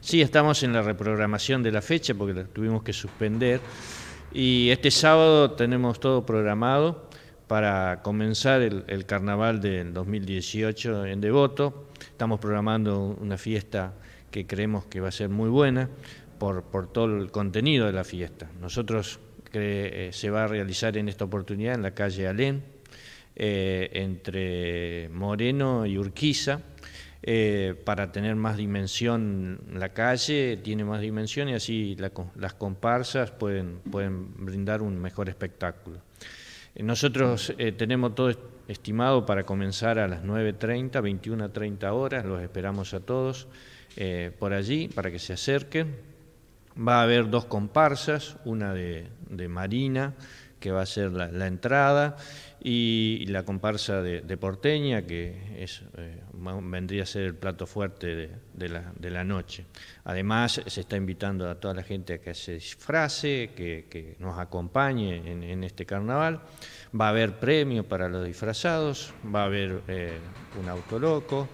Sí, estamos en la reprogramación de la fecha porque la tuvimos que suspender. Y este sábado tenemos todo programado para comenzar el, carnaval del 2018 en Devoto. Estamos programando una fiesta que creemos que va a ser muy buena por, todo el contenido de la fiesta. Nosotros que, eh, se va a realizar en esta oportunidad en la calle Alén, eh, entre Moreno y Urquiza eh, para tener más dimensión la calle, tiene más dimensión y así las comparsas pueden, pueden brindar un mejor espectáculo. Eh, nosotros eh, tenemos todo estimado para comenzar a las 9.30, 21.30 horas, los esperamos a todos por allí para que se acerquen. Va a haber dos comparsas, una de, de Marina, que va a ser la, entrada, y la comparsa de, Porteña, que eh, vendría a ser el plato fuerte de, la, noche. Además, se está invitando a toda la gente a que se disfrace, que, nos acompañe en, este carnaval. Va a haber premio para los disfrazados, va a haber eh, un autoloco.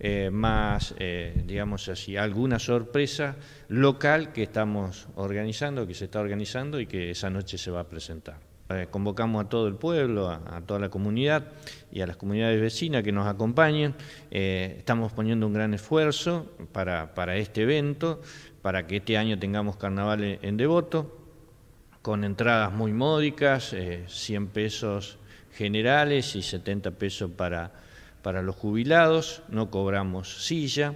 Eh, más, eh, digamos así, alguna sorpresa local que estamos organizando, que se está organizando y que esa noche se va a presentar. Eh, convocamos a todo el pueblo, a, toda la comunidad y a las comunidades vecinas que nos acompañen. Eh, estamos poniendo un gran esfuerzo para, este evento, para que este año tengamos carnaval en, devoto, con entradas muy módicas, 100 eh, pesos generales y 70 pesos para los jubilados, no cobramos silla.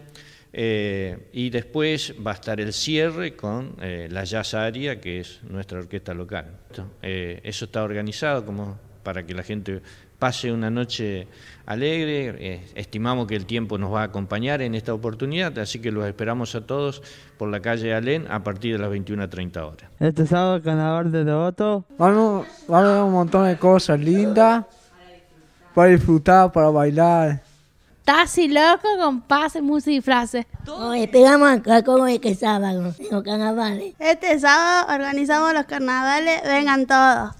Eh, y después va a estar el cierre con eh, la Jazz Aria, que es nuestra orquesta local. Eh, eso está organizado como para que la gente pase una noche alegre. estimamos que el tiempo nos va a acompañar en esta oportunidad, así que los esperamos a todos por la calle Alén a partir de las 21.30 horas. Este sábado, ganador de Devoto. vamos a ver un montón de cosas lindas para disfrutar, para bailar. Taxi loco con pase, música y frases. Nos esperamos acá el que este sábado, los carnavales. Este sábado organizamos los carnavales, vengan todos.